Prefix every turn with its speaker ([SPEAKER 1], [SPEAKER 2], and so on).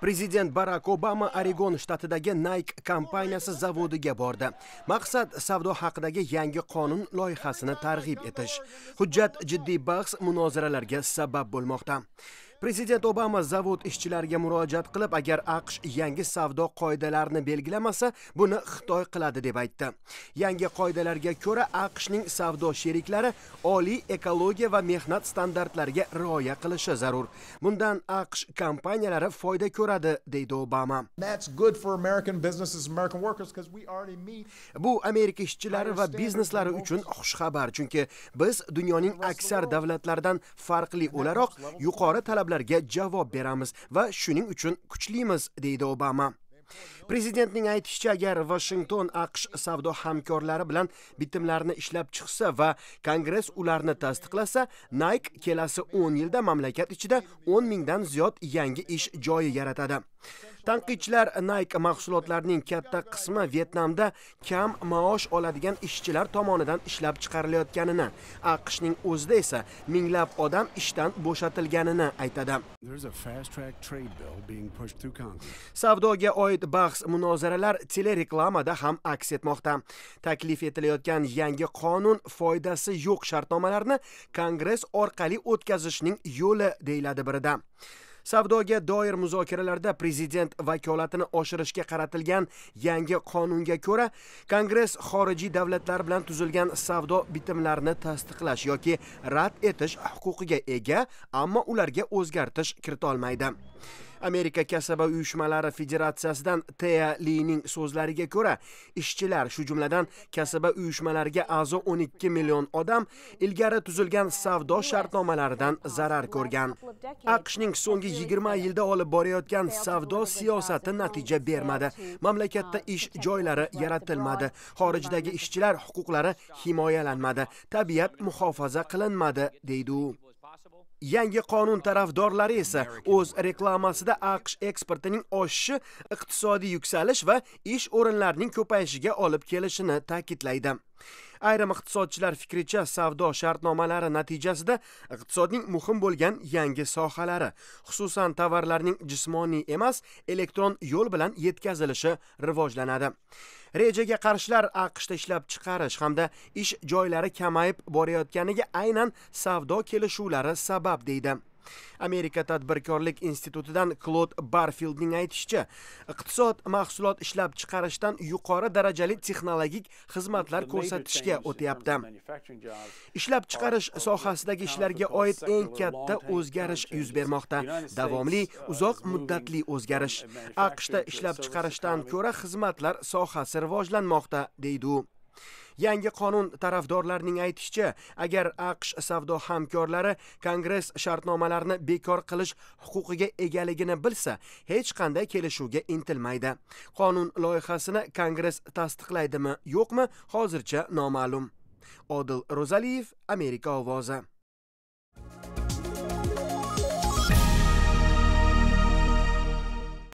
[SPEAKER 1] Президент Барак Обама Орегон штатыдагы Nike компаниясы заводыга барды. Максат савдо хакыдагы яңгы канун лайхасыны таргиб этиш. Худжат жидди бахс муназараларга сабаб болмақта. prezident obama zavod ishchilariga murojaat qilib agar aqsh yangi savdo qoidalarini belgilamasa buni xitoy qiladi deb aytdi yangi qoidalarga ko'ra aqshning savdo sheriklari oliy ekologiya va mehnat standartlariga rioya qilishi zarur bundan aqsh kompaniyalari foyda ko'radi deydi obama bu amerika ishchilari va bizneslari uchun xushxabar chunki biz dunyoning aksar davlatlaridan farqli o'laroq yuqori talab talablarga javob beramiz va shuning uchun kuchlimiz deydi Obama. Prezidentning aytishicha, agar Washington AQSh savdo hamkorlari bilan bitimlarni ishlab chiqsa va Kongress ularni tasdiqlasa, Nike kelasi 10 yilda mamlakat ichida 10 mingdan ziyod yangi ish joyi yaratadi. Tanqidchilar Nike mahsulotlarining katta qismi Vyetnamda kam maosh oladigan ishchilar tomonidan ishlab chiqarilayotganini, AQShning o'zida esa minglab odam ishdan bo'shatilganini aytadi. Savdoga oid bahs munozaralar telereklamada ham aks etmoqda. Taklif etilayotgan yangi qonun foydasi yo'q shartnomalarni Kongress orqali o'tkazishning yo'li deyiladi birida. savdoga doir muzokaralarda prezident vakolatini oshirishga qaratilgan yangi qonunga ko'ra kongress xorijiy davlatlar bilan tuzilgan savdo bitimlarini tasdiqlash yoki rad etish huquqiga ega ammo ularga o'zgartish kiritolmaydi Amerika kasaba uyushmalari federatsiyasidan Tea Lining so'zlariga ko'ra, ishchilar, shu jumladan kasaba uyushmalariga a'zo 12 million odam ilgari tuzilgan savdo shartnomalaridan zarar ko'rgan. AQShning so'nggi 20 yilda olib borayotgan savdo siyosati natija bermadi. Mamlakatda ish joylari yaratilmadi. Xorijdagi ishchilar huquqlari himoyalanmadi. Tabiat muhofaza qilinmadi, deydi u. yangi qonun tarafdorlari esa o'z reklamasida aqsh eksportining oshishi iqtisodiy yuksalish va ish o'rinlarining ko'payishiga olib kelishini ta'kidlaydi ayrim iqtisodchilar fikricha savdo shartnomalari natijasida iqtisodning muhim bo'lgan yangi sohalari xususan tovarlarning jismoniy emas elektron yo'l bilan yetkazilishi rivojlanadi rejaga qarshilar aqshda ishlab chiqarish hamda ish joylari kamayib borayotganiga aynan savdo kelishuvlari sabab deydi amerika tadbirkorlik institutidan klod barfieldning aytishicha iqtisod mahsulot ishlab chiqarishdan yuqori darajali texnologik xizmatlar ko'rsatishga o'tyapti ishlab chiqarish sohasidagi ishlarga oid eng katta o'zgarish yuz bermoqda davomli uh, uzoq muddatli o'zgarish aqshda ishlab chiqarishdan ko'ra xizmatlar sohasi rivojlanmoqda deydi u yangi qonun tarafdorlarining aytishicha agar aqsh savdo hamkorlari kongress shartnomalarini bekor qilish huquqiga egaligini bilsa hech qanday kelishuvga intilmaydi qonun loyihasini kongress tasdiqlaydimi yo'qmi hozircha noma'lum odil ro'zaliyev amerika ovozi